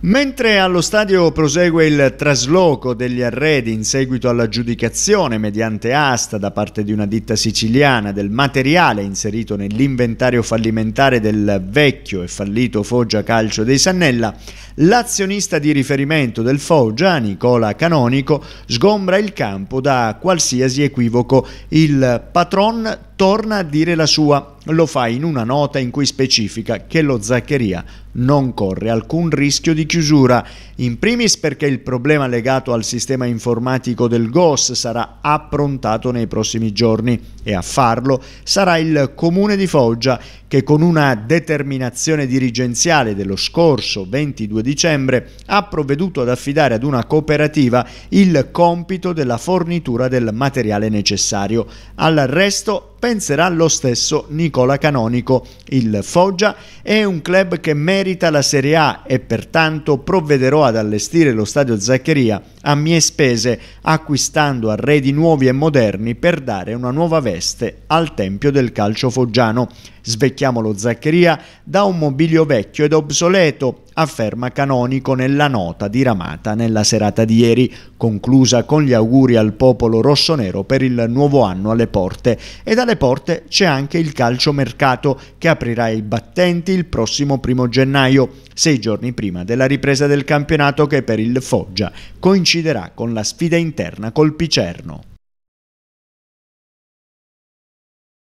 Mentre allo stadio prosegue il trasloco degli arredi in seguito all'aggiudicazione mediante asta da parte di una ditta siciliana del materiale inserito nell'inventario fallimentare del vecchio e fallito Foggia Calcio dei Sannella, l'azionista di riferimento del Foggia, Nicola Canonico, sgombra il campo da qualsiasi equivoco. Il patron torna a dire la sua. Lo fa in una nota in cui specifica che lo Zaccheria non corre alcun rischio di chiusura, in primis perché il problema legato al sistema informatico del GOS sarà approntato nei prossimi giorni e a farlo sarà il comune di Foggia che con una determinazione dirigenziale dello scorso 22 dicembre ha provveduto ad affidare ad una cooperativa il compito della fornitura del materiale necessario. Al resto penserà lo stesso Nicola Canonico. Il Foggia è un club che merita la Serie A e pertanto provvederò ad allestire lo stadio Zaccheria a mie spese, acquistando arredi nuovi e moderni per dare una nuova veste al tempio del calcio foggiano. Svecchiamo lo Zaccheria da un mobilio vecchio ed obsoleto, afferma Canonico nella nota diramata nella serata di ieri, conclusa con gli auguri al popolo rossonero per il nuovo anno alle porte ed dalla alle porte c'è anche il calciomercato che aprirà i battenti il prossimo primo gennaio, sei giorni prima della ripresa del campionato che per il Foggia coinciderà con la sfida interna col Picerno.